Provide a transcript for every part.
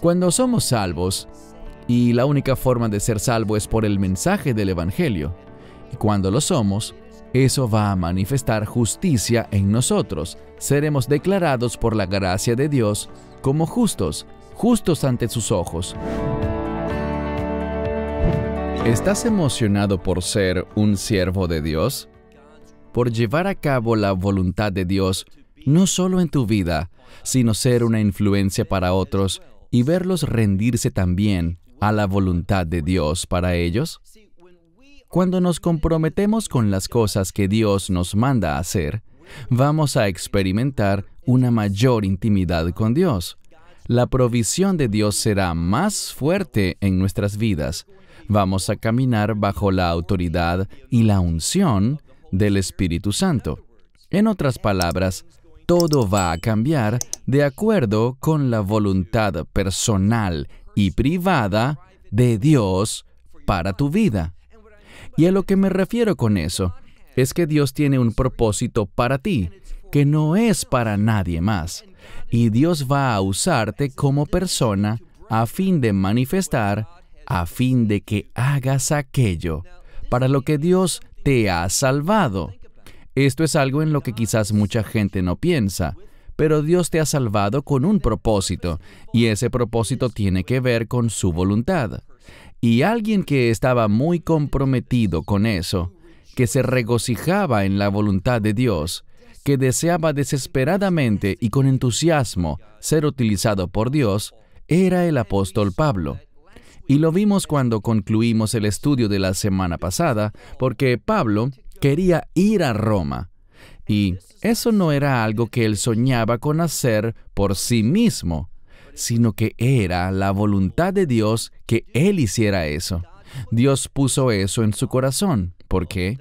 Cuando somos salvos, y la única forma de ser salvo es por el mensaje del Evangelio, y cuando lo somos, eso va a manifestar justicia en nosotros. Seremos declarados por la gracia de Dios como justos, justos ante sus ojos. ¿Estás emocionado por ser un siervo de Dios? Por llevar a cabo la voluntad de Dios, no solo en tu vida, sino ser una influencia para otros y verlos rendirse también a la voluntad de Dios para ellos? Cuando nos comprometemos con las cosas que Dios nos manda hacer, vamos a experimentar una mayor intimidad con Dios. La provisión de Dios será más fuerte en nuestras vidas. Vamos a caminar bajo la autoridad y la unción del Espíritu Santo. En otras palabras, todo va a cambiar de acuerdo con la voluntad personal y privada de Dios para tu vida. Y a lo que me refiero con eso es que Dios tiene un propósito para ti que no es para nadie más. Y Dios va a usarte como persona a fin de manifestar, a fin de que hagas aquello para lo que Dios te ha salvado. Esto es algo en lo que quizás mucha gente no piensa, pero Dios te ha salvado con un propósito, y ese propósito tiene que ver con su voluntad. Y alguien que estaba muy comprometido con eso, que se regocijaba en la voluntad de Dios, que deseaba desesperadamente y con entusiasmo ser utilizado por Dios, era el apóstol Pablo. Y lo vimos cuando concluimos el estudio de la semana pasada, porque Pablo, quería ir a Roma. Y eso no era algo que él soñaba con hacer por sí mismo, sino que era la voluntad de Dios que él hiciera eso. Dios puso eso en su corazón. ¿Por qué?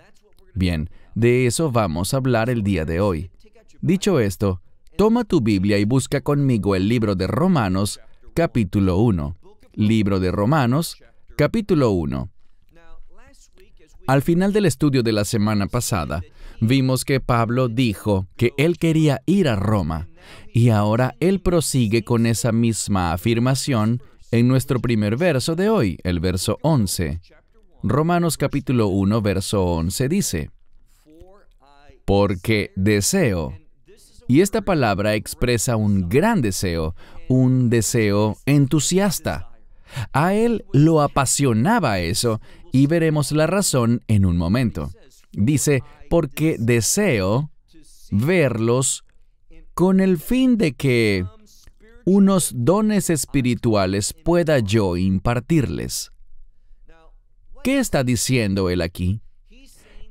Bien, de eso vamos a hablar el día de hoy. Dicho esto, toma tu Biblia y busca conmigo el libro de Romanos, capítulo 1. Libro de Romanos, capítulo 1. Al final del estudio de la semana pasada, vimos que Pablo dijo que él quería ir a Roma y ahora él prosigue con esa misma afirmación en nuestro primer verso de hoy, el verso 11. Romanos capítulo 1, verso 11 dice, porque deseo. Y esta palabra expresa un gran deseo, un deseo entusiasta. A él lo apasionaba eso y veremos la razón en un momento. Dice, porque deseo verlos con el fin de que unos dones espirituales pueda yo impartirles. ¿Qué está diciendo él aquí?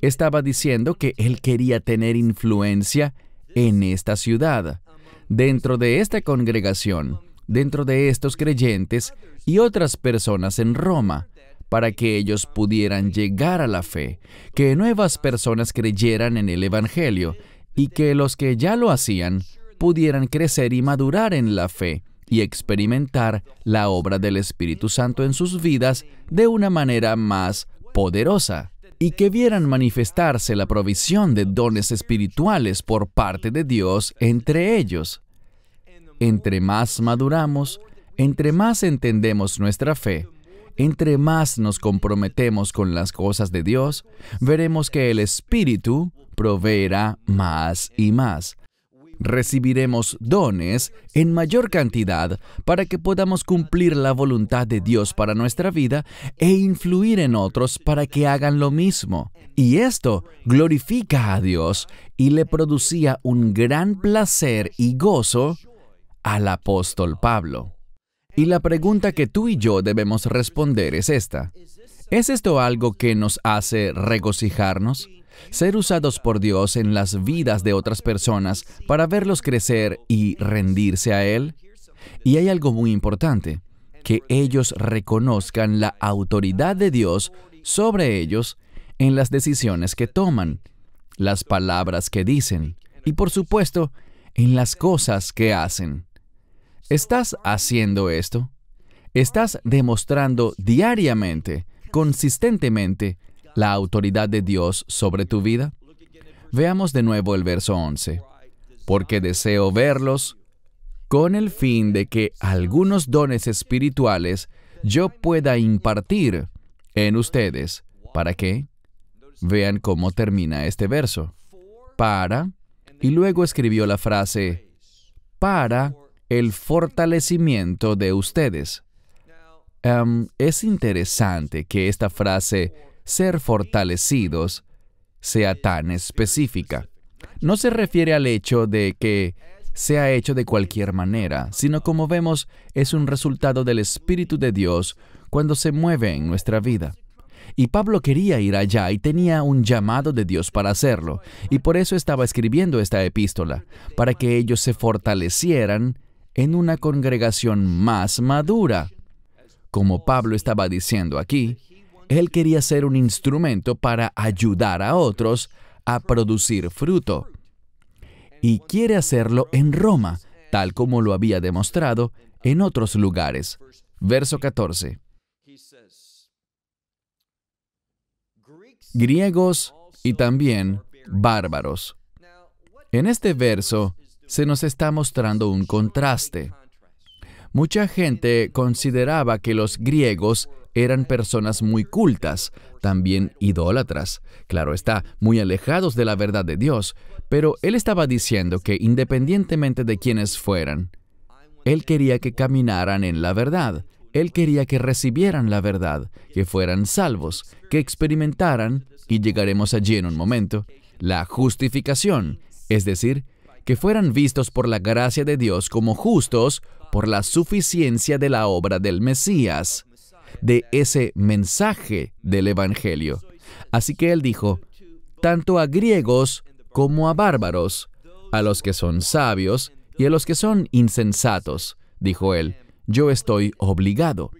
Estaba diciendo que él quería tener influencia en esta ciudad, dentro de esta congregación, dentro de estos creyentes y otras personas en Roma, para que ellos pudieran llegar a la fe, que nuevas personas creyeran en el Evangelio y que los que ya lo hacían pudieran crecer y madurar en la fe y experimentar la obra del Espíritu Santo en sus vidas de una manera más poderosa y que vieran manifestarse la provisión de dones espirituales por parte de Dios entre ellos. Entre más maduramos, entre más entendemos nuestra fe, entre más nos comprometemos con las cosas de Dios, veremos que el Espíritu proveerá más y más. Recibiremos dones en mayor cantidad para que podamos cumplir la voluntad de Dios para nuestra vida e influir en otros para que hagan lo mismo. Y esto glorifica a Dios y le producía un gran placer y gozo al apóstol Pablo. Y la pregunta que tú y yo debemos responder es esta. ¿Es esto algo que nos hace regocijarnos? Ser usados por Dios en las vidas de otras personas para verlos crecer y rendirse a Él? Y hay algo muy importante, que ellos reconozcan la autoridad de Dios sobre ellos en las decisiones que toman, las palabras que dicen y por supuesto en las cosas que hacen. ¿Estás haciendo esto? ¿Estás demostrando diariamente, consistentemente, la autoridad de Dios sobre tu vida? Veamos de nuevo el verso 11. Porque deseo verlos con el fin de que algunos dones espirituales yo pueda impartir en ustedes. ¿Para qué? Vean cómo termina este verso. Para, y luego escribió la frase, para el fortalecimiento de ustedes. Em, es interesante que esta frase, ser fortalecidos, sea tan específica. No se refiere al hecho de que sea hecho de cualquier manera, sino como vemos es un resultado del Espíritu de Dios cuando se mueve en nuestra vida. Y Pablo quería ir allá y tenía un llamado de Dios para hacerlo, y por eso estaba escribiendo esta epístola, para que ellos se fortalecieran en una congregación más madura. Como Pablo estaba diciendo aquí, él quería ser un instrumento para ayudar a otros a producir fruto. Y quiere hacerlo en Roma, tal como lo había demostrado en otros lugares. Verso 14. Griegos y también bárbaros. En este verso, se nos está mostrando un contraste. Mucha gente consideraba que los griegos eran personas muy cultas, también idólatras, claro está, muy alejados de la verdad de Dios, pero él estaba diciendo que independientemente de quienes fueran, él quería que caminaran en la verdad, él quería que recibieran la verdad, que fueran salvos, que experimentaran, y llegaremos allí en un momento, la justificación, es decir, que fueran vistos por la gracia de Dios como justos por la suficiencia de la obra del Mesías, de ese mensaje del Evangelio. Así que él dijo, tanto a griegos como a bárbaros, a los que son sabios y a los que son insensatos, dijo él, yo estoy obligado.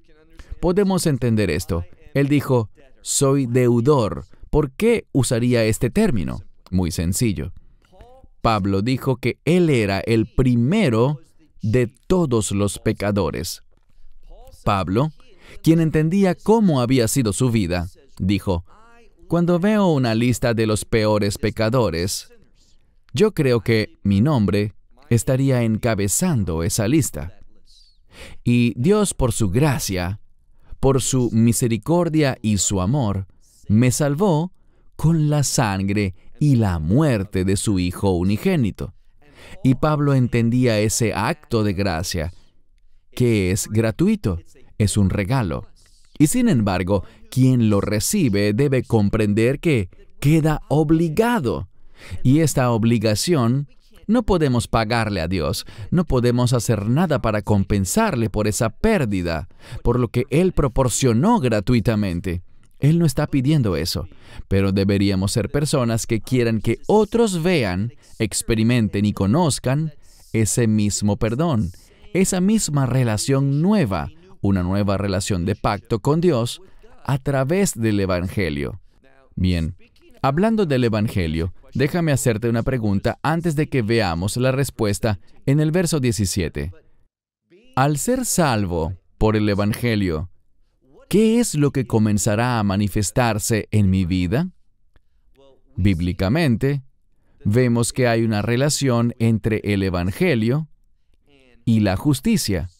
Podemos entender esto. Él dijo, soy deudor. ¿Por qué usaría este término? Muy sencillo. Pablo dijo que él era el primero de todos los pecadores. Pablo, quien entendía cómo había sido su vida, dijo, cuando veo una lista de los peores pecadores, yo creo que mi nombre estaría encabezando esa lista. Y Dios por su gracia, por su misericordia y su amor, me salvó con la sangre y la muerte de su Hijo unigénito. Y Pablo entendía ese acto de gracia, que es gratuito, es un regalo. Y sin embargo, quien lo recibe debe comprender que queda obligado. Y esta obligación no podemos pagarle a Dios, no podemos hacer nada para compensarle por esa pérdida, por lo que Él proporcionó gratuitamente. Él no está pidiendo eso, pero deberíamos ser personas que quieran que otros vean, experimenten y conozcan ese mismo perdón, esa misma relación nueva, una nueva relación de pacto con Dios a través del Evangelio. Bien, hablando del Evangelio, déjame hacerte una pregunta antes de que veamos la respuesta en el verso 17. Al ser salvo por el Evangelio, ¿Qué es lo que comenzará a manifestarse en mi vida? Bíblicamente, vemos que hay una relación entre el Evangelio y la justicia.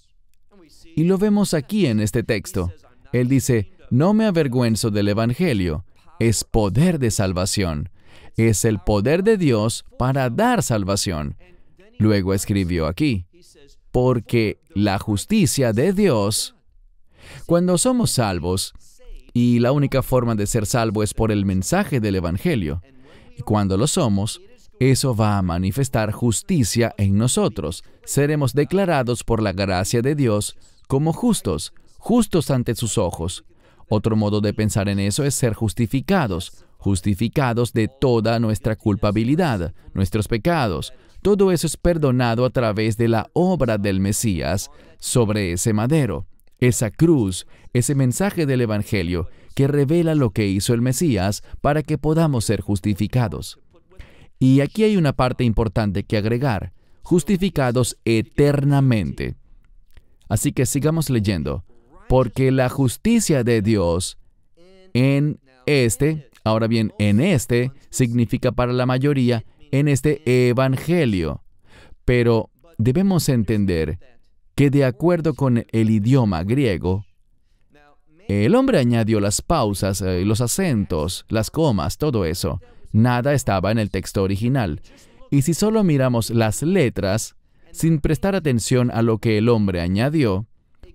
Y lo vemos aquí en este texto. Él dice, no me avergüenzo del Evangelio, es poder de salvación, es el poder de Dios para dar salvación. Luego escribió aquí, porque la justicia de Dios cuando somos salvos, y la única forma de ser salvo es por el mensaje del Evangelio, y cuando lo somos, eso va a manifestar justicia en nosotros. Seremos declarados por la gracia de Dios como justos, justos ante sus ojos. Otro modo de pensar en eso es ser justificados, justificados de toda nuestra culpabilidad, nuestros pecados. Todo eso es perdonado a través de la obra del Mesías sobre ese madero esa cruz, ese mensaje del Evangelio que revela lo que hizo el Mesías para que podamos ser justificados. Y aquí hay una parte importante que agregar, justificados eternamente. Así que sigamos leyendo, porque la justicia de Dios en este, ahora bien, en este significa para la mayoría, en este Evangelio. Pero debemos entender que de acuerdo con el idioma griego, el hombre añadió las pausas, eh, los acentos, las comas, todo eso. Nada estaba en el texto original. Y si solo miramos las letras, sin prestar atención a lo que el hombre añadió,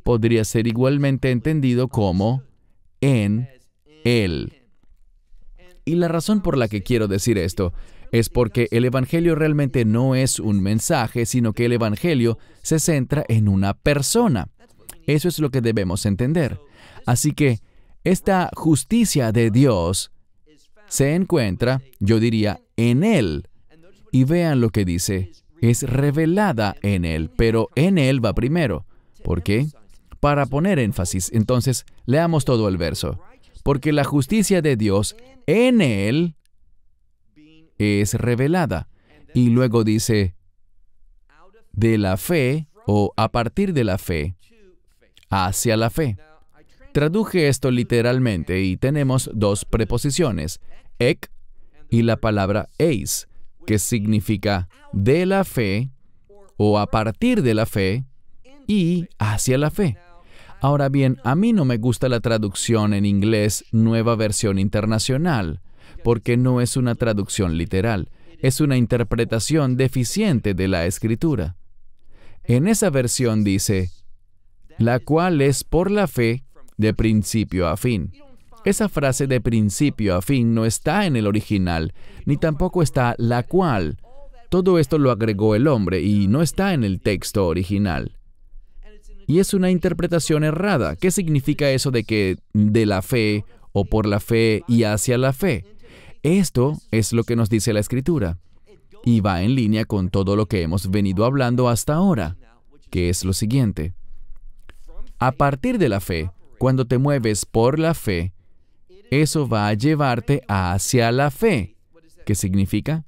podría ser igualmente entendido como en él. Y la razón por la que quiero decir esto es porque el Evangelio realmente no es un mensaje, sino que el Evangelio se centra en una persona. Eso es lo que debemos entender. Así que esta justicia de Dios se encuentra, yo diría, en Él. Y vean lo que dice, es revelada en Él, pero en Él va primero. ¿Por qué? Para poner énfasis, entonces, leamos todo el verso. Porque la justicia de Dios en Él es revelada. Y luego dice, de la fe o a partir de la fe, hacia la fe. Traduje esto literalmente y tenemos dos preposiciones, ek y la palabra eis, que significa de la fe o a partir de la fe y hacia la fe. Ahora bien, a mí no me gusta la traducción en inglés Nueva Versión Internacional porque no es una traducción literal, es una interpretación deficiente de la escritura. En esa versión dice, la cual es por la fe de principio a fin. Esa frase de principio a fin no está en el original, ni tampoco está la cual. Todo esto lo agregó el hombre y no está en el texto original. Y es una interpretación errada. ¿Qué significa eso de que de la fe o por la fe y hacia la fe? Esto es lo que nos dice la Escritura y va en línea con todo lo que hemos venido hablando hasta ahora, que es lo siguiente. A partir de la fe, cuando te mueves por la fe, eso va a llevarte hacia la fe. ¿Qué significa?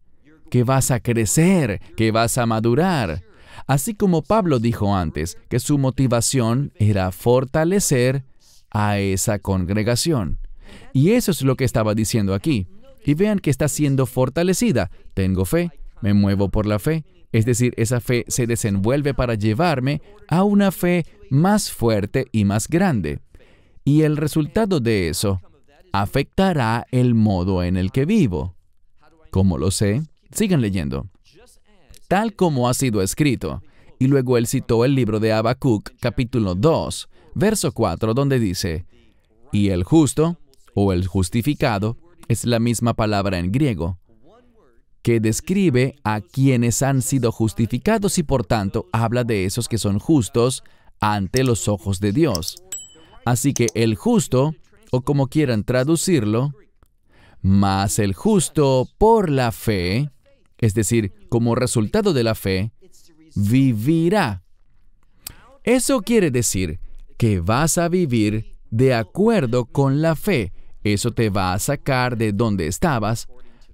Que vas a crecer, que vas a madurar. Así como Pablo dijo antes, que su motivación era fortalecer a esa congregación. Y eso es lo que estaba diciendo aquí y vean que está siendo fortalecida. Tengo fe, me muevo por la fe, es decir, esa fe se desenvuelve para llevarme a una fe más fuerte y más grande. Y el resultado de eso afectará el modo en el que vivo. ¿Cómo lo sé? Sigan leyendo. Tal como ha sido escrito. Y luego él citó el libro de Habacuc, capítulo 2, verso 4, donde dice, Y el justo, o el justificado, es la misma palabra en griego, que describe a quienes han sido justificados y por tanto habla de esos que son justos ante los ojos de Dios. Así que el justo, o como quieran traducirlo, más el justo por la fe, es decir, como resultado de la fe, vivirá. Eso quiere decir que vas a vivir de acuerdo con la fe, eso te va a sacar de donde estabas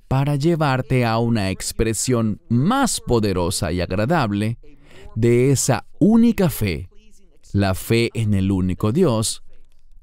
para llevarte a una expresión más poderosa y agradable de esa única fe, la fe en el único Dios,